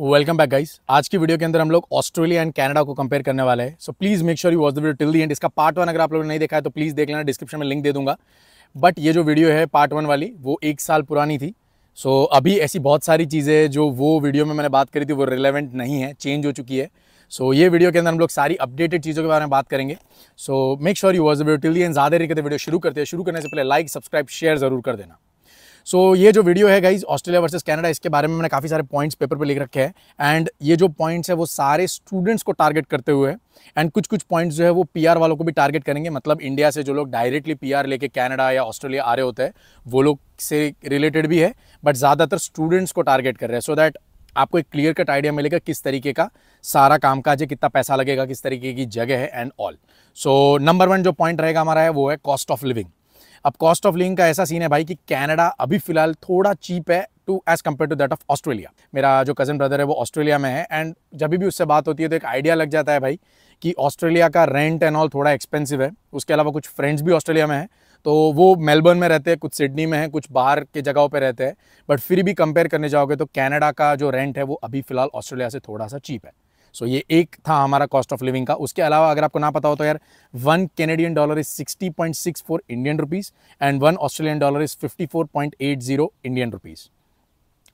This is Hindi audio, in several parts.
वेलकम बैक गाइस आज की वीडियो के अंदर हम लोग ऑस्ट्रेलिया एंड कनाडा को कंपेयर करने वाले हैं so please make sure you watch the video till the end इसका पार्ट वन अगर आप लोगों ने नहीं देखा है तो प्लीज़ देख लेना डिस्क्रिप्शन में लिंक दे दूंगा बट ये जो वीडियो है पार्ट वन वाली वो एक साल पुरानी थी सो so, अभी ऐसी बहुत सारी चीज़ें जो वो वीडियो में मैंने बात करी थी वो रिलेवेंट नहीं है चेंज हो चुकी है सो so, ये वीडियो के अंदर हम लोग सारी अपडेटेड चीज़ों के बारे में बात करेंगे so make sure you watch the video till the end ज़्यादा रिकेट वीडियो शुरू करते हैं शुरू करने से पहले लाइक सब्सक्राइब शेयर जरूर कर देना सो so, ये जो वीडियो है गाइज ऑस्ट्रेलिया वर्सेस कनाडा इसके बारे में मैंने काफ़ी सारे पॉइंट्स पेपर पे लिख रखे हैं एंड ये जो पॉइंट्स है वो सारे स्टूडेंट्स को टारगेट करते हुए एंड कुछ कुछ पॉइंट्स जो है वो पीआर वालों को भी टारगेट करेंगे मतलब इंडिया से जो लोग डायरेक्टली पीआर लेके कनाडा या ऑस्ट्रेलिया आ रहे होते हैं वो लोग से रिलेटेड भी है बट ज़्यादातर स्टूडेंट्स को टारगेट कर रहे हैं सो दैट आपको एक क्लियर कट आइडिया मिलेगा किस तरीके का सारा काम काज है कितना पैसा लगेगा किस तरीके की जगह है and all so number one जो पॉइंट रहेगा हमारा है वो है कॉस्ट ऑफ लिविंग अब कॉस्ट ऑफ लिविंग का ऐसा सीन है भाई कि कैनेडा अभी फिलहाल थोड़ा चीप है too as compare to that of Australia मेरा जो कज़न ब्रदर है वो ऑस्ट्रेलिया में है एंड जब भी उससे बात होती है तो एक आइडिया लग जाता है भाई कि ऑस्ट्रेलिया का रेंट एंड ऑल थोड़ा एक्सपेंसिव है उसके अलावा कुछ फ्रेंड्स भी ऑस्ट्रेलिया में हैं तो वो मेलबर्न में रहते हैं कुछ सिडनी में हैं कुछ बाहर के जगहों पर रहते हैं बट फिर भी कंपेयर करने जाओगे तो कैनेडा का जो रेंट है वो अभी फ़िलहाल ऑस्ट्रेलिया से थोड़ा सा चीप है सो ये एक था हमारा कॉस्ट ऑफ लिविंग का उसके अलावा अगर आपको ना पता हो तो यार one Canadian dollar is sixty point six four Indian rupees and one Australian dollar is fifty four point eight zero Indian rupees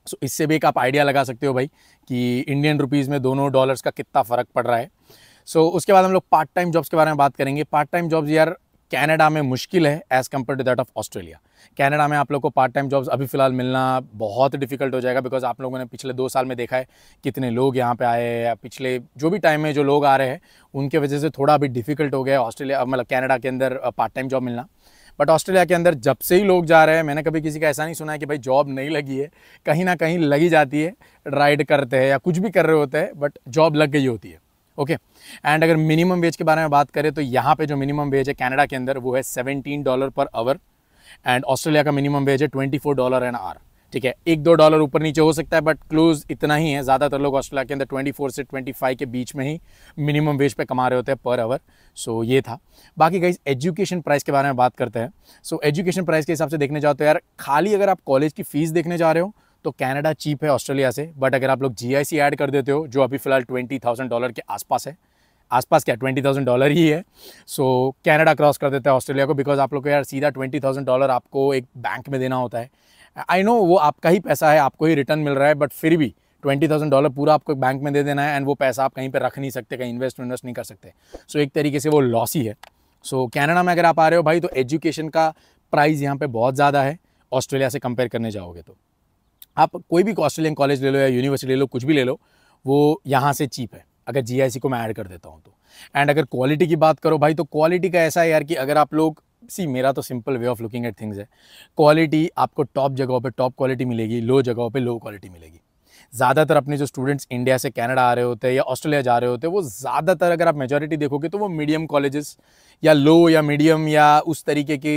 so इससे भी एक आप आइडिया लगा सकते हो भाई कि इंडियन रुपीज़ में दोनों डॉलर्स का कितना फ़र्क पड़ रहा है सो so, उसके बाद हम लोग पार्ट टाइम जॉब्स के बारे में बात करेंगे पार्ट टाइम जॉब्स यार कैनेडा में मुश्किल है as compare to that of Australia Canada में आप लोग को पार्ट टाइम जॉब्स अभी फ़िलहाल मिलना बहुत डिफिकल्ट हो जाएगा बिकॉज आप लोगों ने पिछले दो साल में देखा है कितने लोग यहाँ पे आए या पिछले जो भी टाइम में जो लोग आ रहे हैं उनके वजह से थोड़ा अभी डिफ़िकल्ट हो गया है ऑस्ट्रेलिया मतलब कैनेडा के अंदर पार्ट टाइम जॉब मिलना बट ऑस्ट्रेलिया के अंदर जब से ही लोग जा रहे हैं मैंने कभी किसी का ऐसा नहीं सुना है कि भाई जॉब नहीं लगी है कहीं ना कहीं लगी जाती है राइड करते हैं या कुछ भी कर रहे होते हैं बट जॉब लग गई होती है ओके एंड अगर मिनिमम वेज के बारे में बात करें तो यहाँ पे जो मिनिमम वेज है कनाडा के अंदर वो है seventeen dollar per hour and Australia का मिनिमम वेज है ट्वेंटी फोर डॉलर एंड आर ठीक है एक दो डॉलर ऊपर नीचे हो सकता है बट क्लोज इतना ही है ज़्यादातर लोग ऑस्ट्रेलिया के अंदर फोर से फाइव के बीच में ही मिनिमम वेज पे कमा रहे होते हैं पर आवर सो so, ये था बाकी गई एजुकेशन प्राइस के बारे में बात करते हैं सो एजुकेशन प्राइस के हिसाब से देखने जाओ तो यार खाली अगर आप कॉलेज की फ़ीस देखने जा रहे हो तो कनाडा चीप है ऑस्ट्रेलिया से बट अगर आप लोग जीआईसी ऐड कर देते हो जो अभी फ़िलहाल ट्वेंटी थाउजेंड डॉलर के आसपास है आसपास क्या ट्वेंटी थाउजेंड डॉलर ही है सो कनाडा क्रॉस कर देता है ऑस्ट्रेलिया को बिकॉज आप लोग को यार सीधा ट्वेंटी थाउजेंड डॉलर आपको एक बैंक में देना होता है आई नो वो आपका ही पैसा है आपको ही रिटर्न मिल रहा है बट फिर भी ट्वेंटी थाउजेंड डॉलर पूरा आपको बैंक में दे देना है एंड वो पैसा आप कहीं पर रख नहीं सकते कहीं इन्वेस्ट इन्वेस्ट नहीं कर सकते सो so, एक तरीके से वो लॉस ही है सो so, में अगर आप आ रहे हो भाई तो एजुकेशन का प्राइस यहाँ पर बहुत ज़्यादा है ऑस्ट्रेलिया से कंपेयर करने जाओगे तो आप कोई भी ऑस्ट्रेलियन कॉलेज ले लो या यूनिवर्सिटी ले लो कुछ भी ले लो वो यहाँ से चीप है अगर जी को मैं ऐड कर देता हूँ तो एंड अगर क्वालिटी की बात करो भाई तो क्वालिटी का ऐसा है यार कि अगर आप लोग सी मेरा तो simple way of looking at things है क्वालिटी आपको टॉप जगहों पे टॉप क्वालिटी मिलेगी लो जगहों पे लो क्वालिटी मिलेगी ज़्यादातर अपने जो स्टूडेंट्स इंडिया से कनाडा आ रहे होते हैं या ऑस्ट्रेलिया जा रहे होते हैं वो ज़्यादातर अगर आप मेजोरिटी देखोगे तो वो मीडियम कॉलेजेस या लो या मीडियम या उस तरीके के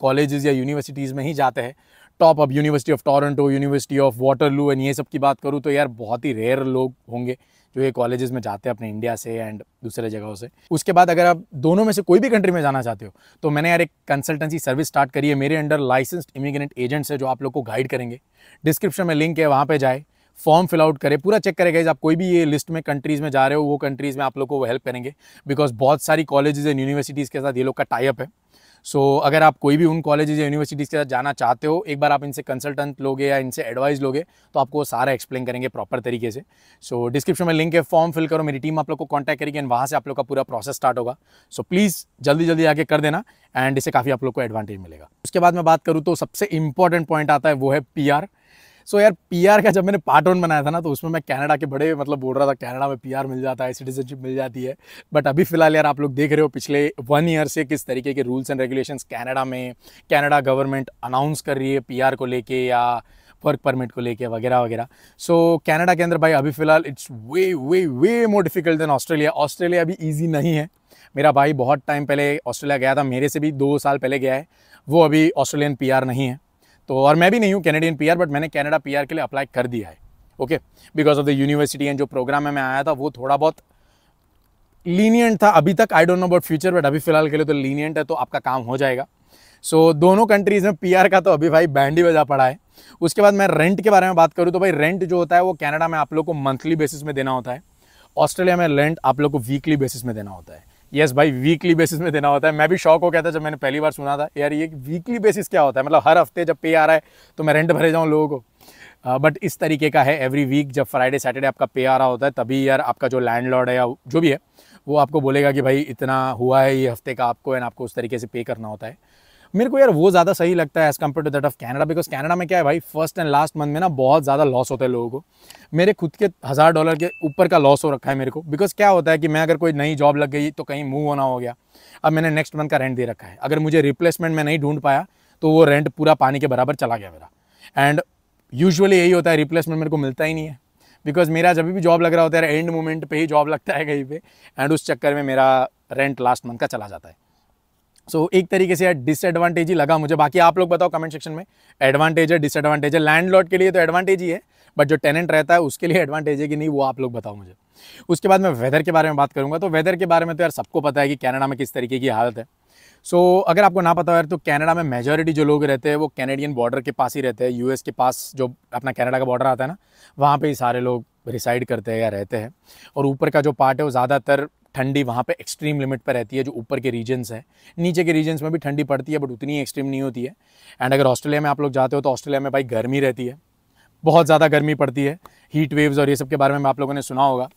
कॉलेजेस या यूनिवर्सिटीज़ में ही जाते हैं टॉप अब University of Toronto University of Waterloo and ये सब की बात करूँ तो यार बहुत ही रेयर लोग होंगे जो ये कॉलेजेस में जाते हैं अपने इंडिया से एंड दूसरे जगहों से उसके बाद अगर आप दोनों में से कोई भी कंट्री में जाना चाहते हो तो मैंने यार एक कंसल्टेंसी सर्विस स्टार्ट करी है मेरे अंडर लाइसेंस्ड इमिग्रेंट एजेंट्स है जो आप लोग को गाइड करेंगे डिस्क्रिप्शन में लिंक है वहाँ पर जाए फॉर्म फिल आउट करें पूरा चेक करें आप कोई भी ये लिस्ट में कंट्रीज़ में जा रहे हो वो कंट्रीज़ में आप लोग को हेल्प करेंगे बिकॉज बहुत सारी कॉलेजेस एंड यूनिवर्सिटीज़ के साथ ये लोग का टाइप है सो so, अगर आप कोई भी उन कॉलेज या यूनिवर्सिटीज़ के साथ जाना चाहते हो एक बार आप इनसे कंसल्टेंट लोगे या इनसे एडवाइस लोगे तो आपको सारा एक्सप्लेन करेंगे प्रॉपर तरीके से सो so, डिस्क्रिप्शन में लिंक है फॉर्म फिल करो मेरी टीम आप लोग को कॉन्टैक्ट करेगी एंड वहाँ से आप लोग का पूरा प्रोसेस स्टार्ट होगा सो so, प्लीज़ जल्दी जल्दी आके कर देना एंड इससे काफ़ी आप लोग को एडवांटेज मिलेगा उसके बाद मैं बात करूँ तो सबसे इंपॉर्टेंट पॉइंट आता है वो है पी सो so, यार पी का जब मैंने पार्ट वन बनाया था ना तो उसमें मैं कनाडा के बड़े मतलब बोल रहा था कनाडा में पी मिल जाता है सिटीजनशिप मिल जाती है बट अभी फिलहाल यार आप लोग देख रहे हो पिछले वन ईयर से किस तरीके के रूल्स एंड रेगुलेशन कैनेडा में कैनेडा गवर्नमेंट अनाउंस कर रही है पी को लेके या वर्क परमिट को लेके वगैरह वगैरह सो कनाडा के अंदर भाई अभी फिलहाल it's way way way more difficult than Australia Australia अभी ईजी नहीं है मेरा भाई बहुत टाइम पहले ऑस्ट्रेलिया गया था मेरे से भी दो साल पहले गया है वो अभी ऑस्ट्रेलियन पीआर नहीं है तो और मैं भी नहीं हूँ कैनेडियन पीआर बट मैंने कैनेडा पीआर के लिए अप्लाई कर दिया है okay because of the university and जो प्रोग्राम है मैं आया था वो थोड़ा बहुत लीनियंट था अभी तक I don't know about future but अभी फिलहाल के लिए तो लीनियंट है तो आपका काम हो जाएगा सो so, दोनों कंट्रीज़ में पीआर का तो अभी भाई बैंड ही बजा पड़ा है उसके बाद मैं रेंट के बारे में बात करूँ तो भाई रेंट जो होता है वो कनाडा में आप लोग को मंथली बेसिस में देना होता है ऑस्ट्रेलिया में रेंट आप लोग को वीकली बेसिस में देना होता है यस भाई वीकली बेसिस में देना होता है मैं भी शौक हो गया था जब मैंने पहली बार सुना था यार ये वीकली बेसिस क्या होता है मतलब हर हफ्ते जब पे आ रहा है तो मैं रेंट भरे जाऊँ लोगों को बट इस तरीके का है एवरी वीक जब फ्राइडे सैटरडे आपका पे आ रहा होता है तभी यार आपका जो लैंड है या जो भी है वो आपको बोलेगा कि भाई इतना हुआ है ये हफ्ते का आपको एंड आपको उस तरीके से पे करना होता है मेरे को यार वो ज़्यादा सही लगता है as compare to that of Canada because Canada में क्या है भाई फर्स्ट एंड लास्ट मंथ में ना बहुत ज़्यादा लॉस होता है लोगों को मेरे खुद के हज़ार डॉलर के ऊपर का लॉस हो रखा है मेरे को बिकॉज क्या होता है कि मैं अगर कोई नई जॉब लग गई तो कहीं मूव होना हो गया अब मैंने नेक्स्ट मंथ का रेंट दे रखा है अगर मुझे रिप्लेसमेंट मैं नहीं ढूंढ पाया तो वो रेंट पूरा पानी के बराबर चला गया मेरा एंड यूजअली यही होता है रिप्लेसमेंट मेरे को मिलता ही नहीं है बिकॉज मेरा जब भी जॉब लग रहा होता है एंड मोमेंट पे ही जॉब लगता है कहीं पे एंड उस चक्कर में मेरा रेंट लास्ट मंथ का चला जाता है सो so, एक तरीके से यार डिसएडवांटेज ही लगा मुझे बाकी आप लोग बताओ कमेंट सेक्शन में एडवांटेज है डिसएडवांटेज है लैंडलॉर्ड के लिए तो एडवांटेज ही है बट जो टेनेंट रहता है उसके लिए एडवांटेज है कि नहीं वो आप लोग बताओ मुझे उसके बाद मैं वेदर के बारे में बात करूँगा तो वेदर के बारे में तो यार सबको पता है कि कैनेडा में किस तरीके की हालत है सो so, अगर आपको ना पता हो यार तो कैनेडा में मेजोरिटी जो लोग रहते हैं वो कैनेडियन बॉर्डर के पास ही रहते हैं यूएस के पास जो अपना कैनेडा का बॉर्डर आता है ना वहाँ पर ही सारे लोग रिसाइड करते हैं या रहते हैं और ऊपर का जो पार्ट है वो ज़्यादातर ठंडी वहाँ पे एक्सट्रीम लिमिट पे रहती है जो ऊपर के रीजन्स हैं नीचे के रीजन्स में भी ठंडी पड़ती है बट उतनी एक्सट्रीम नहीं होती है एंड अगर ऑस्ट्रेलिया में आप लोग जाते हो तो ऑस्ट्रेलिया में भाई गर्मी रहती है बहुत ज़्यादा गर्मी पड़ती है हीट वेव्स और ये सब के बारे में आप लोगों ने सुना होगा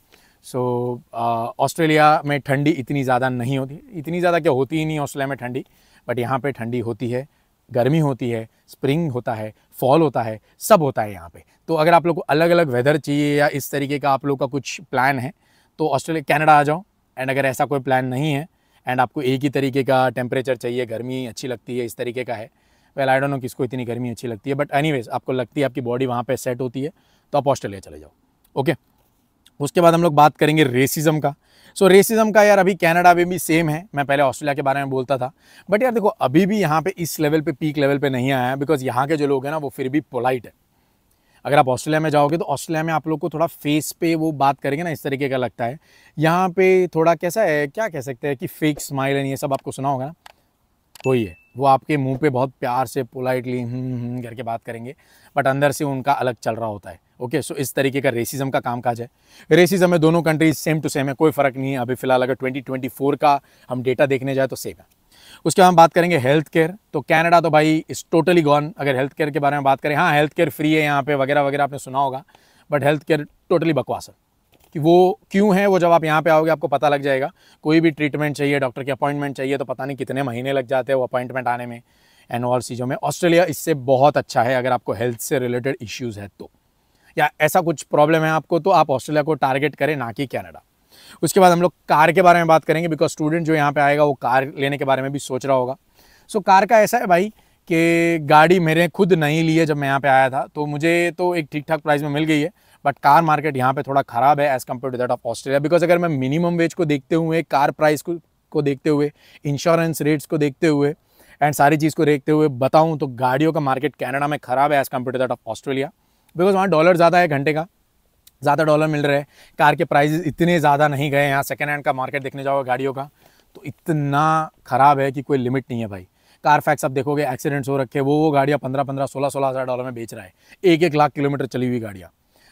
सो so, ऑस्ट्रेलिया में ठंडी इतनी ज़्यादा नहीं होती इतनी ज़्यादा क्या होती ही नहीं ऑस्ट्रेलिया में ठंडी बट यहाँ पर ठंडी होती है गर्मी होती है स्प्रिंग होता है फॉल होता है सब होता है यहाँ पे तो अगर आप लोग को अलग अलग वेदर चाहिए या इस तरीके का आप लोग का कुछ प्लान है तो ऑस्ट्रेलिया कैनेडा आ जाओ एंड अगर ऐसा कोई प्लान नहीं है एंड आपको एक ही तरीके का टेम्परेचर चाहिए गर्मी अच्छी लगती है इस तरीके का है वेल आई डोंट नो किसको इतनी गर्मी अच्छी लगती है बट एनी आपको लगती है आपकी बॉडी वहाँ पर सेट होती है तो आप ऑस्ट्रेलिया चले जाओ ओके okay? उसके बाद हम लोग बात करेंगे रेसिज्म का सो so, रेसिज्म का यार अभी कनाडा में भी सेम है मैं पहले ऑस्ट्रेलिया के बारे में बोलता था बट यार देखो अभी भी यहाँ पे इस लेवल पे पीक लेवल पे नहीं आया है बिकॉज यहाँ के जो लोग हैं ना वो फिर भी पोलाइट है अगर आप ऑस्ट्रेलिया में जाओगे तो ऑस्ट्रेलिया में आप लोग को थोड़ा फेस पे वो बात करेंगे ना इस तरीके का लगता है यहाँ पे थोड़ा कैसा है क्या कह सकते हैं कि फेक स्माइल एंड ये सब आपको सुना होगा ना वही तो है वो आपके मुंह पे बहुत प्यार से पोलाइटली हम्म, हम्म, हम्म, करके बात करेंगे बट अंदर से उनका अलग चल रहा होता है ओके सो इस तरीके का रेसिज्म का काम काज है रेसिज्म में दोनों कंट्रीज सेम टू सेम है कोई फ़र्क नहीं है अभी फिलहाल अगर ट्वेंटी का हम डेटा देखने जाए तो सेम है उसके बाद हम बात करेंगे हेल्थ केयर तो कैनेडा तो भाई इस टोटली गॉन अगर हेल्थ केयर के बारे में बात करें हाँ हेल्थ केयर फ्री है यहाँ पे वगैरह वगैरह आपने सुना होगा बट हेल्थ केयर टोटली बकवास है कि वो क्यों है वो जब आप यहाँ पे आओगे आपको पता लग जाएगा कोई भी ट्रीटमेंट चाहिए डॉक्टर की अपॉइंटमेंट चाहिए तो पता नहीं कितने महीने लग जाते हैं वो अपॉइंटमेंट आने में एनऑल चीज़ों में ऑस्ट्रेलिया इससे बहुत अच्छा है अगर आपको हेल्थ से रिलेटेड इश्यूज़ है तो या ऐसा कुछ प्रॉब्लम है आपको तो आप ऑस्ट्रेलिया को टारगेट करें ना कि कैनेडा उसके बाद हम लोग कार के बारे में बात करेंगे बिकॉज स्टूडेंट जो यहाँ पे आएगा वो कार लेने के बारे में भी सोच रहा होगा सो so, कार का ऐसा है भाई कि गाड़ी मेरे खुद नहीं ली है जब मैं यहाँ पे आया था तो मुझे तो एक ठीक ठाक प्राइस में मिल गई है बट कार मार्केट यहाँ पे थोड़ा ख़राब है as compare to that of Australia because अगर मैं मिनिमम वेज को देखते हुए कार प्राइस को, को देखते हुए इंश्योरेंस रेट्स को देखते हुए एंड सारी चीज़ को देखते हुए बताऊँ तो गाड़ियों का मार्केट कैनेडा में ख़राब है as compare to that of Australia because वहाँ डॉलर ज़्यादा है घंटे का ज़्यादा डॉलर मिल रहे हैं कार के प्राइस इतने ज़्यादा नहीं गए यहाँ सेकेंड हैंड का मार्केट देखने जाओ गाड़ियों का तो इतना ख़राब है कि कोई लिमिट नहीं है भाई कार फैक्स आप देखोगे एक्सीडेंट्स हो रखे वो वो गाड़ियाँ पंद्रह पंद्रह सोलह सोलह हज़ार डॉलर में बेच रहा है एक एक लाख किलोमीटर चली हुई गाड़ियाँ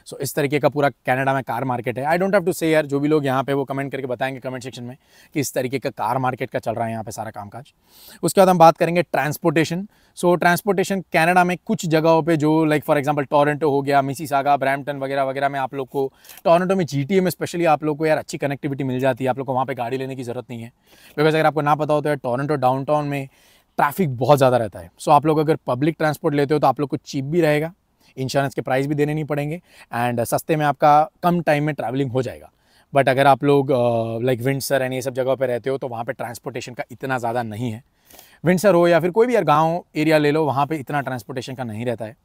सो so, इस तरीके का पूरा कनाडा में कार मार्केट है आई डोंट हैव टू से यार जो भी लोग यहाँ पे वो कमेंट करके बताएंगे कमेंट सेक्शन में कि इस तरीके का कार मार्केट का चल रहा है यहाँ पे सारा कामकाज उसके बाद हम बात करेंगे ट्रांसपोर्टेशन सो ट्रांसपोर्टेशन कैनेडा में कुछ जगहों पर जो लाइक फॉर एग्जाम्पल टोरेंटो हो गया मिसीसागा ब्रैम्पटन वगैरह वगैरह में आप लोग को टोरेंटो में जीटीए में स्पेशली आप लोग को यार अच्छी कनेक्टिविटी मिल जाती है आप लोग को वहाँ पर गाड़ी लेने की ज़रूरत नहीं है बिकॉज अगर आपको ना पता हो तो यार डाउन टाउन में ट्रैफिक बहुत ज़्यादा रहता है सो so, आप लोग अगर पब्लिक ट्रांसपोर्ट लेते हो तो आप लोग को चीप भी रहेगा इंश्योरेंस के प्राइस भी देने नहीं पड़ेंगे एंड सस्ते में आपका कम टाइम में ट्रैवलिंग हो जाएगा बट अगर आप लोग लाइक विंडसर एंड ये सब जगह पर रहते हो तो वहाँ पर ट्रांसपोर्टेशन का इतना ज़्यादा नहीं है विंडसर हो या फिर कोई भी यार गाँव एरिया ले लो वहाँ पर इतना ट्रांसपोर्टेशन का नहीं रहता है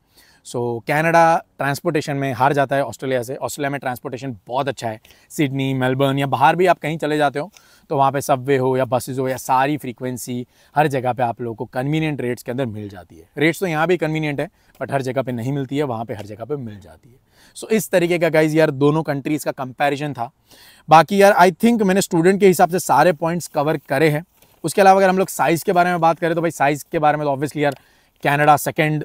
सो कैनेडा ट्रांसपोर्टेशन में हार जाता है ऑस्ट्रेलिया से ऑस्ट्रेलिया में ट्रांसपोर्टेशन बहुत अच्छा है सिडनी मेलबर्न या बाहर भी आप कहीं चले जाते हो तो वहाँ पे सबवे हो या बसेज हो या सारी फ्रीक्वेंसी हर जगह पे आप लोगों को कन्वीनियंट रेट्स के अंदर मिल जाती है रेट्स तो यहाँ भी कन्वीनियंट है बट हर जगह पे नहीं मिलती है वहाँ पे हर जगह पे मिल जाती है सो so, इस तरीके का गाइज यार दोनों कंट्रीज़ का कंपेरिजन था बाकी यार आई थिंक मैंने स्टूडेंट के हिसाब से सारे पॉइंट्स कवर करे हैं उसके अलावा अगर हम लोग साइज़ के बारे में बात करें तो भाई साइज़ के बारे में तो ऑब्वियसली यार कैनेडा सेकेंड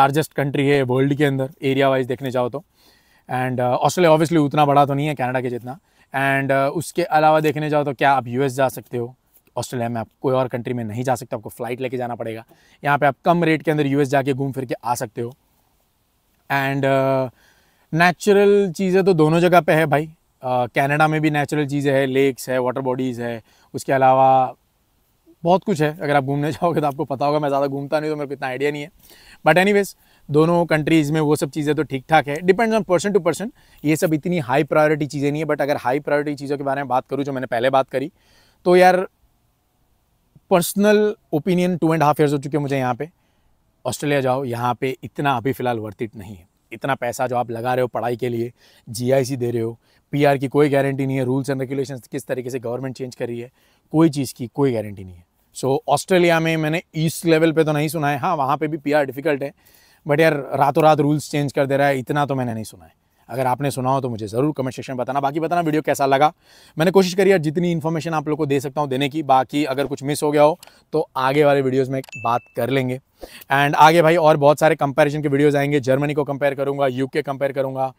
लार्जेस्ट कंट्री है वर्ल्ड के अंदर एरिया वाइज देखने जाओ तो एंड ऑस्ट्रेलिया ऑब्वियसली उतना बड़ा तो नहीं है कनाडा के जितना एंड uh, उसके अलावा देखने जाओ तो क्या आप यू जा सकते हो ऑस्ट्रेलिया में आप कोई और कंट्री में नहीं जा सकते आपको फ़्लाइट लेके जाना पड़ेगा यहाँ पे आप कम रेट के अंदर यूएस जाके घूम फिर के आ सकते हो एंड नेचुरल uh, चीज़ें तो दोनों जगह पे है भाई कनाडा uh, में भी नेचुरल चीज़ें है लेक्स है वाटर बॉडीज़ है उसके अलावा बहुत कुछ है अगर आप घूमने जाओगे तो आपको पता होगा मैं ज़्यादा घूमता नहीं तो मेरे को इतना आइडिया नहीं है बट वेज़ दोनों कंट्रीज़ में वो सब चीज़ें तो ठीक ठाक है depends on person to person ये सब इतनी हाई प्रायोरिटी चीज़ें नहीं है बट अगर हाई प्रायोरिटी चीज़ों के बारे में बात करूँ जो मैंने पहले बात करी तो यार personal opinion two and half years हो चुके हैं मुझे यहाँ पे ऑस्ट्रेलिया जाओ यहाँ पे इतना अभी फ़िलहाल वर्थ इट नहीं है इतना पैसा जो आप लगा रहे हो पढ़ाई के लिए जीआईसी दे रहे हो पीआर की कोई गारंटी नहीं है रूल्स एंड रेगुलेशन किस तरीके से गवर्नमेंट चेंज कर रही है कोई चीज़ की कोई गारंटी नहीं है सो so, ऑस्ट्रेलिया में मैंने ईस्ट लेवल पे तो नहीं सुना है हाँ वहाँ पे भी पी डिफ़िकल्ट है बट यार रातों रात रूल्स चेंज कर दे रहा है इतना तो मैंने नहीं सुना है अगर आपने सुना हो तो मुझे ज़रूर कमेंट सेक्शन में बताना बाकी बताना वीडियो कैसा लगा मैंने कोशिश करी यार जितनी इन्फॉर्मेशन आप लोग को दे सकता हूँ देने की बाकी अगर कुछ मिस हो गया हो तो आगे वाले वीडियोज़ में बात कर लेंगे एंड आगे भाई और बहुत सारे कंपेरिजन के वीडियोज़ आएंगे जर्मनी को कंपेयर करूँगा यूके कंपेयर करूँगा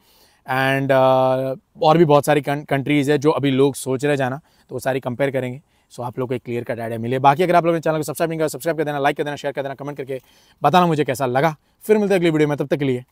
एंड uh, और भी बहुत सारी कंट्रीज़ है जो अभी लोग सोच रहे जाना तो वो सारी कंपेयर करेंगे सो आप लोग को एक क्लियर कट आइडिया मिले बाकी अगर आप लोगों ने चैनल को सब्सक्राइब नहीं किया सब्सक्राइब कर देना लाइक कर देना शेयर कर देना कमेंट करके बताना मुझे कैसा लगा फिर मिलते हैं अगली वीडियो में तब तक के लिए